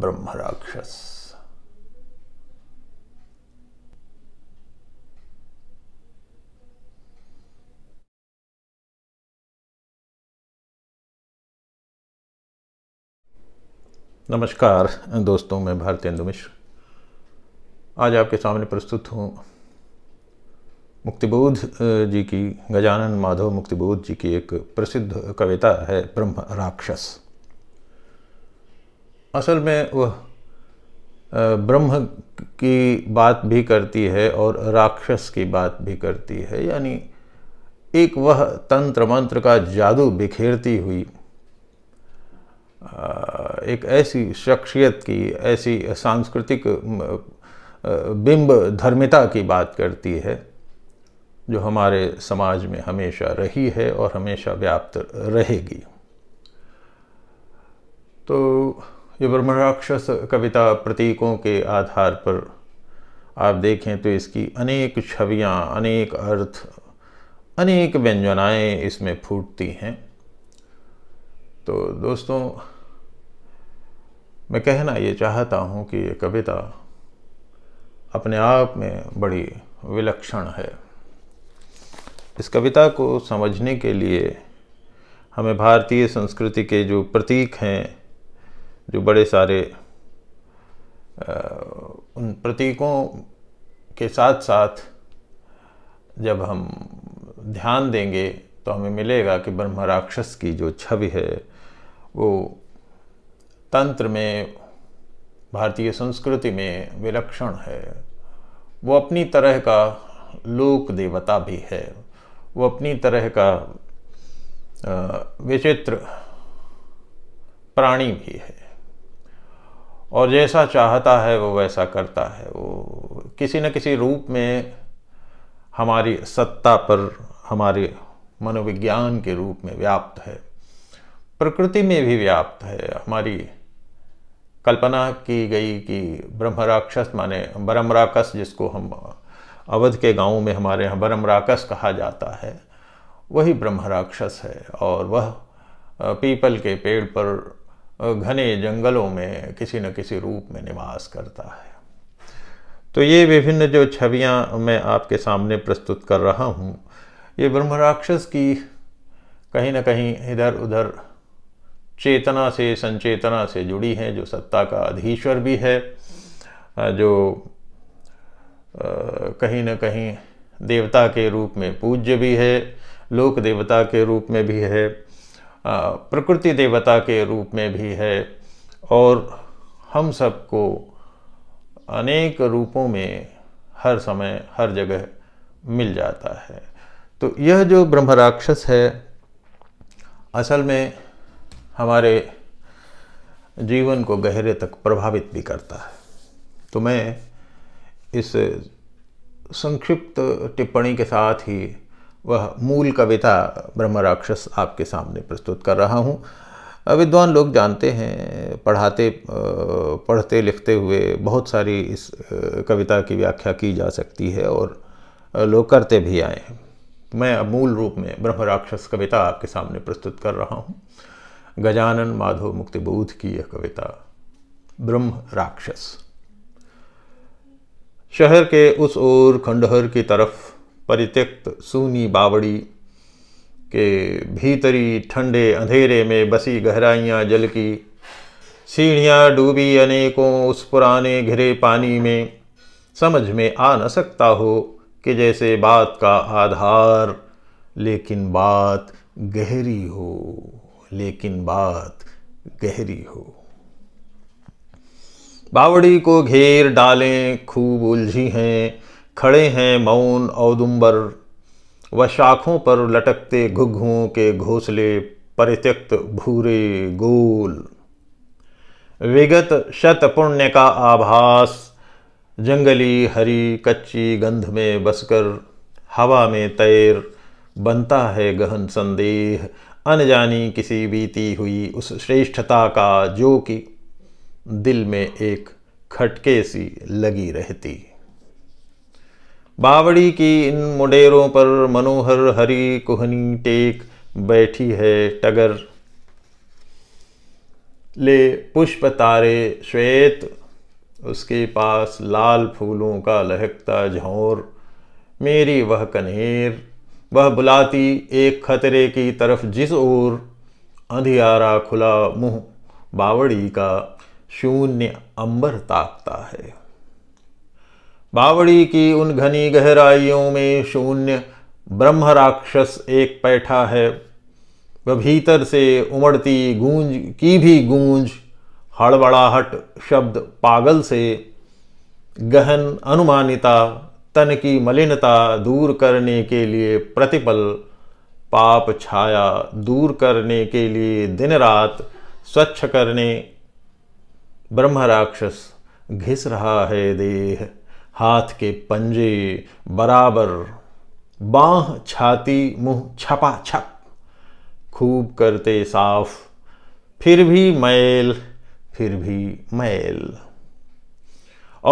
ब्रह्म राक्षस नमस्कार दोस्तों मैं भारतेंदु मिश्र आज आपके सामने प्रस्तुत हूँ मुक्तिबोध जी की गजानन माधव मुक्तिबोध जी की एक प्रसिद्ध कविता है ब्रह्म राक्षस असल में वह ब्रह्म की बात भी करती है और राक्षस की बात भी करती है यानी एक वह तंत्र मंत्र का जादू बिखेरती हुई एक ऐसी शख्सियत की ऐसी सांस्कृतिक बिंब धर्मिता की बात करती है जो हमारे समाज में हमेशा रही है और हमेशा व्याप्त रहेगी तो ये ब्रह्मराक्षस कविता प्रतीकों के आधार पर आप देखें तो इसकी अनेक छवियाँ अनेक अर्थ अनेक व्यंजनाएँ इसमें फूटती हैं तो दोस्तों मैं कहना ये चाहता हूँ कि ये कविता अपने आप में बड़ी विलक्षण है इस कविता को समझने के लिए हमें भारतीय संस्कृति के जो प्रतीक हैं जो बड़े सारे उन प्रतीकों के साथ साथ जब हम ध्यान देंगे तो हमें मिलेगा कि ब्रह्म राक्षस की जो छवि है वो तंत्र में भारतीय संस्कृति में विलक्षण है वो अपनी तरह का लोक देवता भी है वो अपनी तरह का विचित्र प्राणी भी है और जैसा चाहता है वो वैसा करता है वो किसी न किसी रूप में हमारी सत्ता पर हमारे मनोविज्ञान के रूप में व्याप्त है प्रकृति में भी व्याप्त है हमारी कल्पना की गई कि ब्रह्म राक्षस माने ब्रह्मराक्षस जिसको हम अवध के गांव में हमारे यहाँ ब्रह्मराक्षस कहा जाता है वही ब्रह्म राक्षस है और वह पीपल के पेड़ पर घने जंगलों में किसी न किसी रूप में निवास करता है तो ये विभिन्न जो छवियाँ मैं आपके सामने प्रस्तुत कर रहा हूँ ये ब्रह्म राक्षस की कहीं ना कहीं इधर उधर चेतना से संचेतना से जुड़ी हैं जो सत्ता का अधीश्वर भी है जो कहीं ना कहीं देवता के रूप में पूज्य भी है लोक देवता के रूप में भी है प्रकृति देवता के रूप में भी है और हम सबको अनेक रूपों में हर समय हर जगह मिल जाता है तो यह जो ब्रह्म राक्षस है असल में हमारे जीवन को गहरे तक प्रभावित भी करता है तो मैं इस संक्षिप्त टिप्पणी के साथ ही वह मूल कविता ब्रह्म राक्षस आपके सामने प्रस्तुत कर रहा हूँ विद्वान लोग जानते हैं पढ़ाते पढ़ते लिखते हुए बहुत सारी इस कविता की व्याख्या की जा सकती है और लोग करते भी आए हैं मैं मूल रूप में ब्रह्म राक्षस कविता आपके सामने प्रस्तुत कर रहा हूँ गजानन माधव मुक्तिबोध की यह कविता ब्रह्म राक्षस शहर के उस ओर खंडहर की तरफ परित्यक्त सूनी बावड़ी के भीतरी ठंडे अंधेरे में बसी गहराइयां जल की सीढ़ियाँ डूबी अनेकों उस पुराने घिरे पानी में समझ में आ न सकता हो कि जैसे बात का आधार लेकिन बात गहरी हो लेकिन बात गहरी हो बावड़ी को घेर डालें खूब उलझी हैं खड़े हैं मौन औदुम्बर व शाखों पर लटकते घुघुओं के घोंसले परित्यक्त भूरे गोल विगत शत पुण्य का आभास जंगली हरी कच्ची गंध में बसकर हवा में तैर बनता है गहन संदेह अनजानी किसी बीती हुई उस श्रेष्ठता का जो कि दिल में एक खटके सी लगी रहती बावड़ी की इन मुडेरों पर मनोहर हरी कुहनी टेक बैठी है टगर ले पुष्प तारे श्वेत उसके पास लाल फूलों का लहकता झोंर मेरी वह कन्हेर वह बुलाती एक खतरे की तरफ जिस ओर अंधियारा खुला मुंह बावड़ी का शून्य अंबर ताकता है बावड़ी की उन घनी गहराइयों में शून्य ब्रह्म राक्षस एक बैठा है वह भीतर से उमड़ती गूंज की भी गूंज हड़बड़ाहट शब्द पागल से गहन अनुमानिता तन की मलिनता दूर करने के लिए प्रतिपल पाप छाया दूर करने के लिए दिन रात स्वच्छ करने ब्रह्म राक्षस घिस रहा है देह हाथ के पंजे बराबर बाह छाती मुंह छपा छप खूब करते साफ फिर भी मैल फिर भी मैल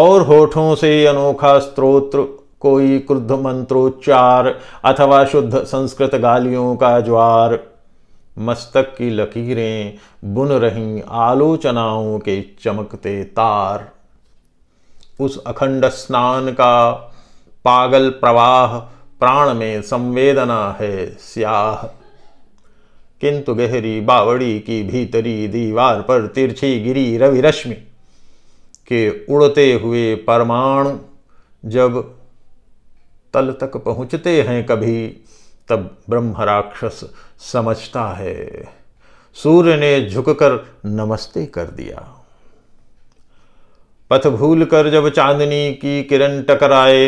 और होठों से अनोखा स्त्रोत्र कोई क्रुद्ध मंत्रोच्चार अथवा शुद्ध संस्कृत गालियों का ज्वार मस्तक की लकीरें बुन रहीं आलोचनाओं के चमकते तार उस अखंड स्नान का पागल प्रवाह प्राण में संवेदना है स्याह किंतु गहरी बावड़ी की भीतरी दीवार पर तिरछी गिरी रवि रश्मि के उड़ते हुए परमाणु जब तल तक पहुँचते हैं कभी तब ब्रह्म राक्षस समझता है सूर्य ने झुककर नमस्ते कर दिया पथ भूल कर जब चांदनी की किरण टकराए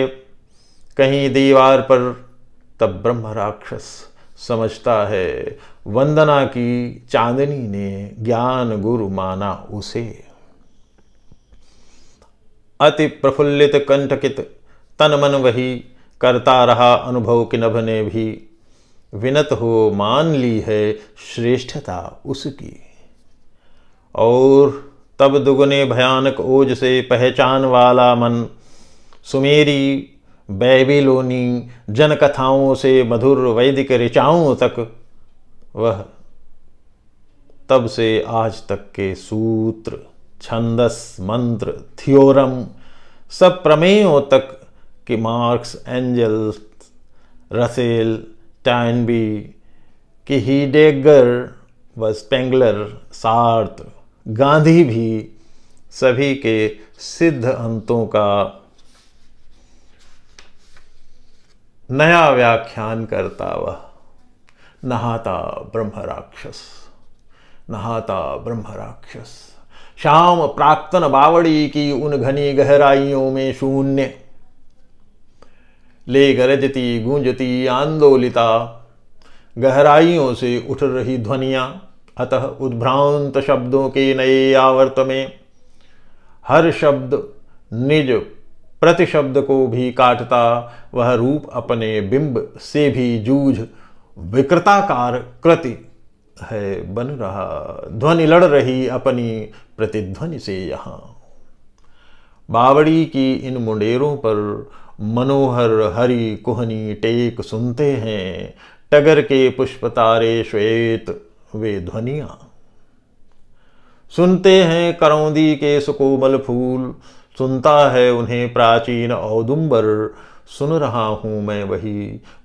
कहीं दीवार पर तब ब्रह्म राक्षस समझता है वंदना की चांदनी ने ज्ञान गुरु माना उसे अति प्रफुल्लित कंटकित तन मन वही करता रहा अनुभव कि नभ ने भी विनत हो मान ली है श्रेष्ठता उसकी और तब दुगुने भयानक ओज से पहचान वाला मन सुमेरी बैबिलोनी जनकथाओं से मधुर वैदिक ऋचाओं तक वह तब से आज तक के सूत्र छंदस मंत्र थियोरम सब प्रमेयों तक कि मार्क्स एंजल्स रसेल टैनबी कि हीडेगर व स्पेंगलर सार्थ गांधी भी सभी के सिद्ध अंतों का नया व्याख्यान करता वह नहाता ब्रह्म राक्षस नहाता ब्रह्म राक्षस श्याम प्राक्तन बावड़ी की उन घनी गहराइयों में शून्य ले गरजती गूंजती आंदोलिता गहराइयों से उठ रही ध्वनिया अतः उद्भ्रांत शब्दों के नए आवर्त में हर शब्द निज प्रतिशब्द को भी काटता वह रूप अपने बिंब से भी जूझ विकृताकार कृति है बन रहा ध्वनि लड़ रही अपनी प्रतिध्वनि से यहां बावड़ी की इन मुंडेरों पर मनोहर हरी कुहनी टेक सुनते हैं टगर के पुष्प तारे श्वेत वे ध्वनिया सुनते हैं करौंदी के सुकोमल फूल सुनता है उन्हें प्राचीन औदुम्बर सुन रहा हूँ मैं वही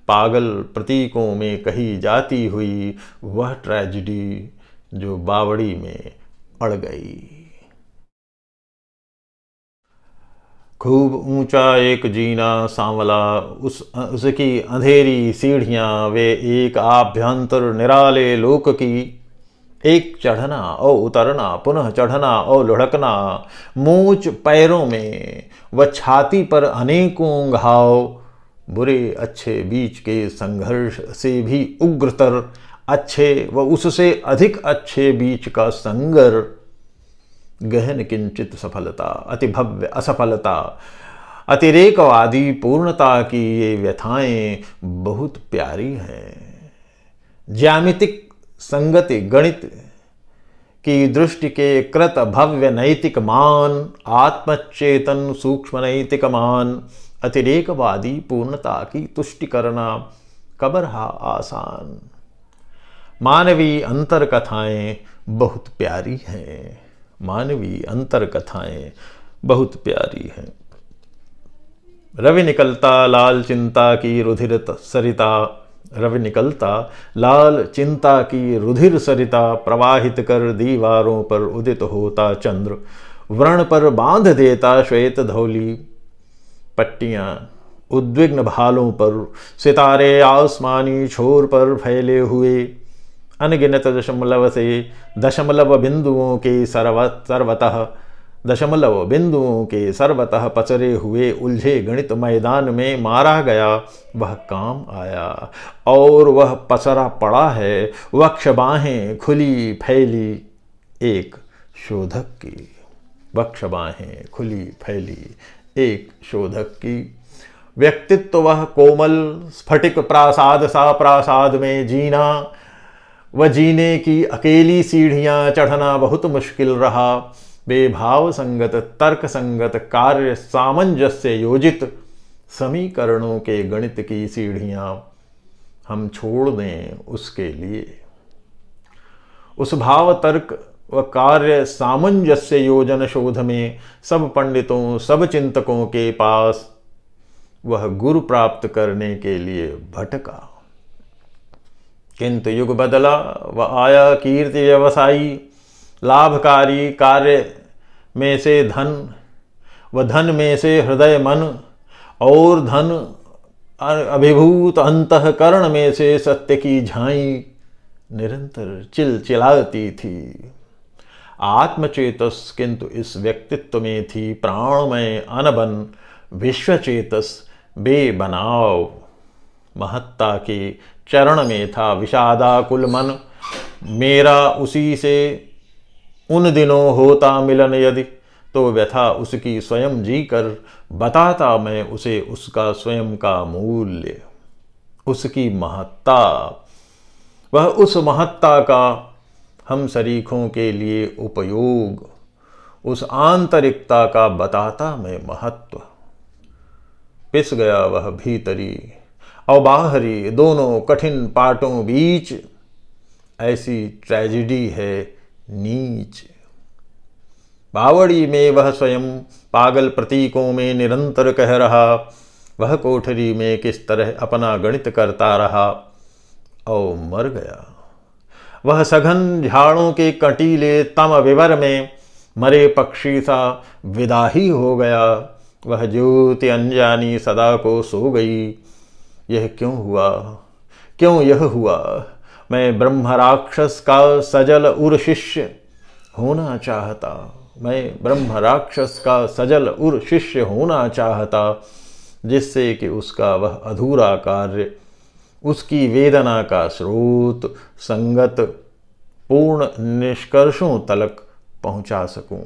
पागल प्रतीकों में कही जाती हुई वह ट्रेजिडी जो बावड़ी में अड़ गई खूब ऊंचा एक जीना सांवला उस उसकी अंधेरी सीढ़ियाँ वे एक आभ्यंतर निराले लोक की एक चढ़ना और उतरना पुनः चढ़ना ओ लुढ़कना मूच पैरों में व छाती पर अनेकों घाव बुरे अच्छे बीच के संघर्ष से भी उग्रतर अच्छे व उससे अधिक अच्छे बीच का संघर्ष गहन किंचित सफलता अति भव्य असफलता अतिरेकवादी पूर्णता की ये व्यथाएं बहुत प्यारी हैं ज्यामितिक संगति गणित की दृष्टि के कृत भव्य नैतिक मान आत्मचेतन सूक्ष्म नैतिक मान अतिरेकवादी पूर्णता की तुष्टि करना कबरहा आसान मानवीय अंतर कथाएं बहुत प्यारी हैं मानवी अंतर कथाएं बहुत प्यारी हैं रवि निकलता लाल चिंता की रुधिर सरिता रवि निकलता लाल चिंता की रुधिर सरिता प्रवाहित कर दीवारों पर उदित होता चंद्र व्रण पर बांध देता श्वेत धौली पट्टियां उद्विग्न भालों पर सितारे आसमानी छोर पर फैले हुए अनगिनत दशमलव से दशमलव बिंदुओं के सर्व सर्वतः दशमलव बिंदुओं के सर्वतः पचरे हुए उलझे गणित मैदान में मारा गया वह काम आया और वह पचरा पड़ा है वक्ष बाहें खुली फैली एक शोधक की वक्ष बाहें खुली फैली एक शोधक की व्यक्तित्व वह कोमल स्फटिक प्रासाद सा प्रासाद में जीना व जीने की अकेली सीढ़ियाँ चढ़ना बहुत मुश्किल रहा बेभाव संगत तर्क संगत कार्य सामंजस्य योजित समीकरणों के गणित की सीढ़ियां हम छोड़ दें उसके लिए उस भाव तर्क व कार्य सामंजस्य योजन शोध में सब पंडितों सब चिंतकों के पास वह गुरु प्राप्त करने के लिए भटका किंतु युग बदला व आया कीर्ति व्यवसायी लाभकारी कार्य में से धन व धन में से हृदय मन और धन अभिभूत अंतकरण में से सत्य की झाई निरंतर चिलचिलाती थी आत्मचेतस किंतु इस व्यक्तित्व में थी प्राणमय अनबन विश्वचेतस बेबनाव महत्ता के चरण में था विषादा कुल मन मेरा उसी से उन दिनों होता मिलन यदि तो व्यथा उसकी स्वयं जी कर बताता मैं उसे उसका स्वयं का मूल्य उसकी महत्ता वह उस महत्ता का हम शरीखों के लिए उपयोग उस आंतरिकता का बताता मैं महत्व पिस गया वह भीतरी और बाहरी दोनों कठिन पाटों बीच ऐसी ट्रेजिडी है नीच बावड़ी में वह स्वयं पागल प्रतीकों में निरंतर कह रहा वह कोठरी में किस तरह अपना गणित करता रहा और मर गया वह सघन झाड़ों के कटीले तम विवर में मरे पक्षी सा विदाही हो गया वह ज्योति अनजानी सदा को सो गई यह क्यों हुआ क्यों यह हुआ मैं ब्रह्म राक्षस का सजल उर शिष्य होना चाहता मैं ब्रह्म राक्षस का सजल उर शिष्य होना चाहता जिससे कि उसका वह अधूरा कार्य उसकी वेदना का स्रोत संगत पूर्ण निष्कर्षों तलक पहुंचा सकूं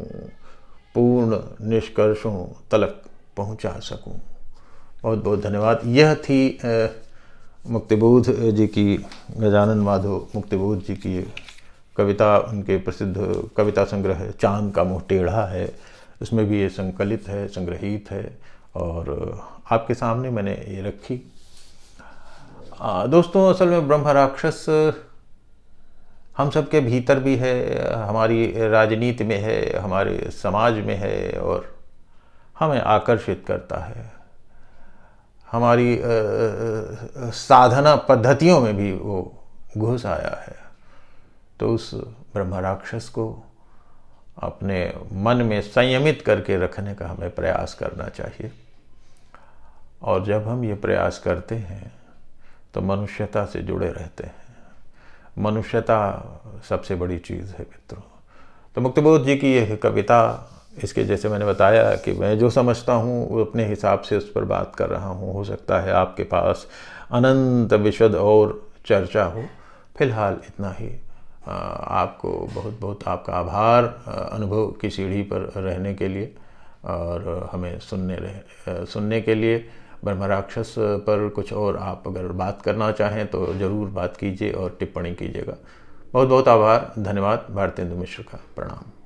पूर्ण निष्कर्षों तलक पहुंचा सकूं बहुत बहुत धन्यवाद यह थी मुक्तिबोध जी की गजानन माधव मुक्तिबोध जी की कविता उनके प्रसिद्ध कविता संग्रह चांद का मुँह टेढ़ा है उसमें भी ये संकलित है संग्रहित है और आपके सामने मैंने ये रखी आ, दोस्तों असल में ब्रह्म राक्षस हम सब के भीतर भी है हमारी राजनीति में है हमारे समाज में है और हमें आकर्षित करता है हमारी साधना पद्धतियों में भी वो घुस आया है तो उस ब्रह्म राक्षस को अपने मन में संयमित करके रखने का हमें प्रयास करना चाहिए और जब हम ये प्रयास करते हैं तो मनुष्यता से जुड़े रहते हैं मनुष्यता सबसे बड़ी चीज़ है मित्रों तो मुक्तिबोध जी की यह कविता इसके जैसे मैंने बताया कि मैं जो समझता हूँ वो अपने हिसाब से उस पर बात कर रहा हूँ हो सकता है आपके पास अनंत विशद और चर्चा हो फिलहाल इतना ही आपको बहुत बहुत आपका आभार अनुभव की सीढ़ी पर रहने के लिए और हमें सुनने रह सुनने के लिए ब्रह्म राक्षस पर कुछ और आप अगर बात करना चाहें तो ज़रूर बात कीजिए और टिप्पणी कीजिएगा बहुत बहुत आभार धन्यवाद भारतेंदु मिश्र का प्रणाम